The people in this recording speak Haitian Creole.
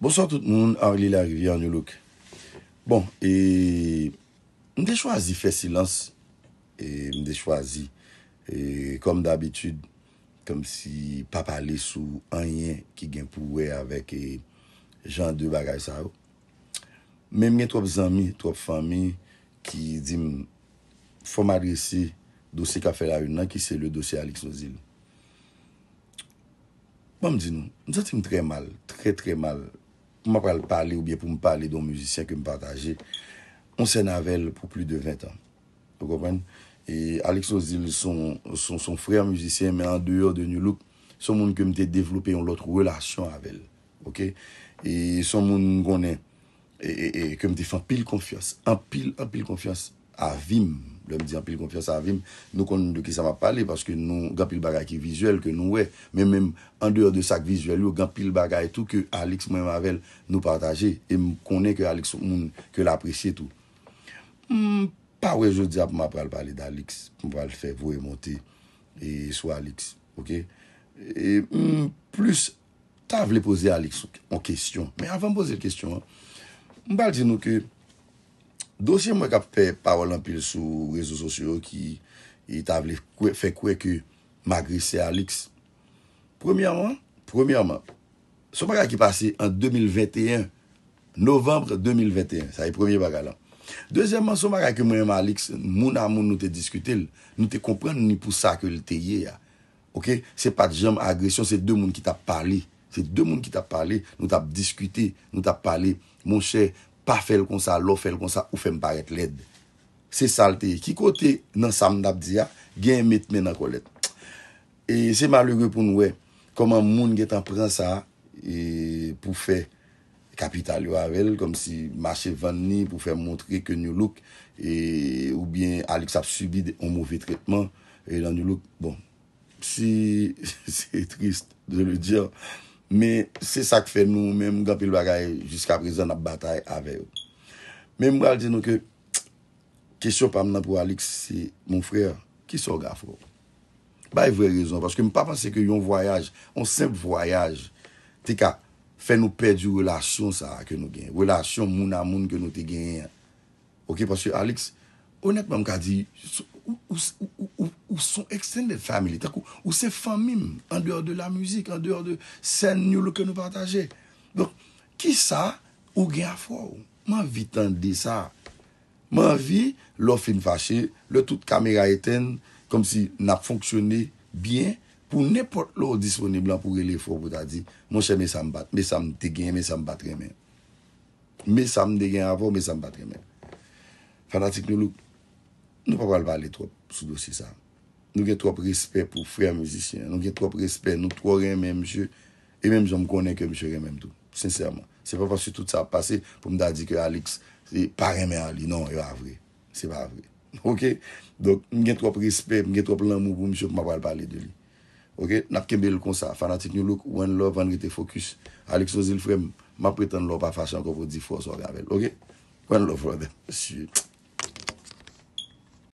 Bonsoir tout moun, Aurelie Larivian, yon louk. Bon, e... Mde chwazi fè silans. E mde chwazi. E kom d'abitud, kom si pa pali sou anyen ki gen pou we avek e jan de bagay sa ou. Men mwen trop zami, trop fami, ki dim fòm adresi dosi ka fè la unan ki se le dosi Alex Nozil. Bon mdi nou, mdè ti mdre mal, tre tre mal pou m apal pale ou biye pou m pale don muzisyen ke m pataje, on se navel pou plu de 20 an. Pou kompwen? E Alex Ozil son frer muzisyen, men an deyo de New Look, son moun kem te devlope yon lotre relasyon avel. Ok? E son moun konen, kem te fan pil konfiyans, an pil konfiyans, avim, lèm diyan pil konfiyans avim, nou konnen de ki sa wap pale, paske nou gan pil bagay ki vizuel, men menm an deyo de sak vizuel yo, gan pil bagay tou ke Alix mwen e mavel nou pataje, e m konnen ke Alix moun, ke l'apresye tou. Pa wè jò diyan pou m ap pral pale d'Alix, pou m pral fè vou e monte, e sou Alix, ok? E plus, ta vle pose Alix en kestyon, m bal di nou ke dosye mwen kap pe parol an pil sou rezo sosyo ki fe kwe ki magrisse Alix. Premiyaman, premiyaman, sou mwen kak ki pase an 2021, novembre 2021, sa yi premye bagalan. Dezyeman, sou mwen kak ki mwen yon Alix, moun an moun nou te diskute nou te komprende ni pou sa ke lte ye ya. Ok, se pat jem agresyon, se de moun ki ta pale, se de moun ki ta pale, nou ta diskute, nou ta pale, moun chèr, pa fel kon sa, lo fel kon sa, ou fèm paret led. Se salte, ki kote nan samdap diya, gen met men nan kolet. E se ma le repoun we, koman moun get an prensa, e pou fè kapital yo avèl, kom si mache van ni, pou fèm montre ke nou luk, e, ou bien Alex ap subi an mouvi tretman, e lan nou luk, bon. Si, si trist, je le diyo, Men, se sa ke fe nou, men mwen gape lwa gaye jiska prezant na batay aveyo. Men mwen al di nou ke, kesyon pa mnena pou Alix, se mwen frer, ki sou gafo. Baye vwe rezon, paske mwen pa panse ke yon voyaj, an semp voyaj, te ka fe nou pedi ou relasyon sa ke nou gen. Relasyon moun a moun ke nou te gen. Ok, paske Alix, onetman mwen ka di, ou se... ou son eksten de family, ou se famim, an deor de la muzik, an deor de sen nyo louke nou pataje. Don, ki sa, ou gen a fo, man vi tan de sa. Man vi, lò fin fache, lò tout kamera eten, kom si nap fonksyone bien, pou nepot lò disponible an pou rele fo, pou ta di, monshe me sam bat, me sam te gen, me sam batre men. Me sam de gen avon, me sam batre men. Fantastik nou louk, nou pa kalba le trop, sou dosi sa. Nou gen trop respect pou frè mizisyen, nou gen trop respect, nou tro remè mjè, e mè mjè m konè ke mjè remè mtou, sensèrman. Se pa fò si tout sa pase, pou m da di ke Alix, se pa remè a li, non, yo avre, se pa avre. Ok, donk, nou gen trop respect, nou gen trop lèmou pou mjè pou m apal pale de li. Ok, napke bel kon sa, fanatik nou lòk, one love, one rite fokus. Alix o zil frè m, m apretan lò pa fachan kò vò di fò sò rèvel. Ok, one love, one rite fokus.